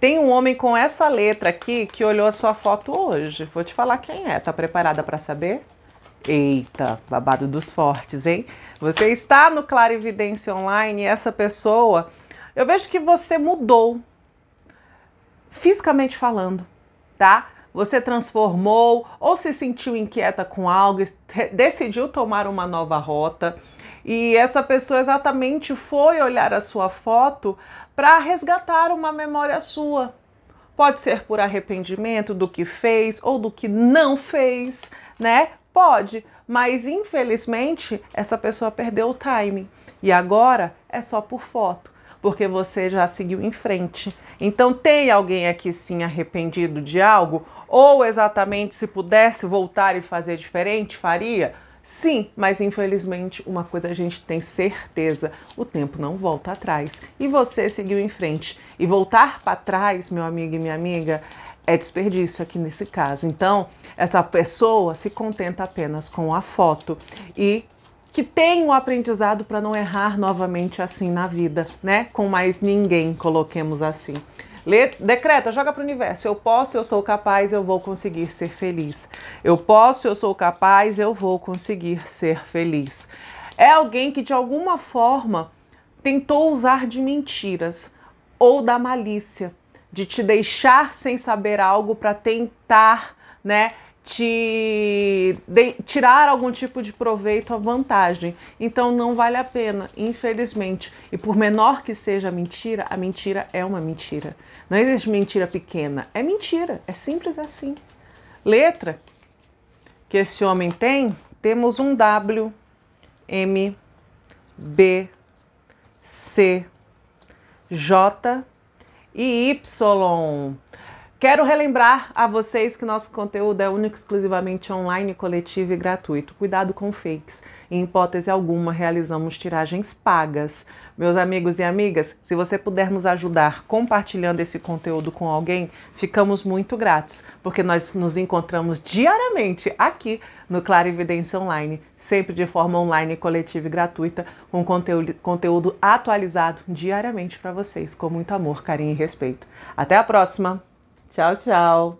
Tem um homem com essa letra aqui que olhou a sua foto hoje. Vou te falar quem é. Tá preparada para saber? Eita, babado dos fortes, hein? Você está no Clarividência Online e essa pessoa, eu vejo que você mudou fisicamente falando, tá? Você transformou ou se sentiu inquieta com algo, decidiu tomar uma nova rota. E essa pessoa exatamente foi olhar a sua foto para resgatar uma memória sua. Pode ser por arrependimento do que fez ou do que não fez, né? Pode, mas infelizmente essa pessoa perdeu o time e agora é só por foto, porque você já seguiu em frente. Então tem alguém aqui sim arrependido de algo ou exatamente se pudesse voltar e fazer diferente, faria? Sim, mas infelizmente uma coisa a gente tem certeza: o tempo não volta atrás. E você seguiu em frente. E voltar para trás, meu amigo e minha amiga, é desperdício aqui nesse caso. Então, essa pessoa se contenta apenas com a foto e que tem o um aprendizado para não errar novamente assim na vida, né? Com mais ninguém, coloquemos assim. Lê, decreta, joga para o universo. Eu posso, eu sou capaz, eu vou conseguir ser feliz. Eu posso, eu sou capaz, eu vou conseguir ser feliz. É alguém que de alguma forma tentou usar de mentiras ou da malícia, de te deixar sem saber algo para tentar, né, te de, tirar algum tipo de proveito à vantagem. Então não vale a pena, infelizmente. E por menor que seja a mentira, a mentira é uma mentira. Não existe mentira pequena, é mentira, é simples assim. Letra que esse homem tem, temos um W, M, B, C, J e Y. Quero relembrar a vocês que nosso conteúdo é único, exclusivamente online, coletivo e gratuito. Cuidado com fakes. Em hipótese alguma, realizamos tiragens pagas. Meus amigos e amigas, se você puder nos ajudar compartilhando esse conteúdo com alguém, ficamos muito gratos, porque nós nos encontramos diariamente aqui no Clarividência Online, sempre de forma online, coletiva e gratuita, com conteúdo, conteúdo atualizado diariamente para vocês, com muito amor, carinho e respeito. Até a próxima! Tchau, tchau.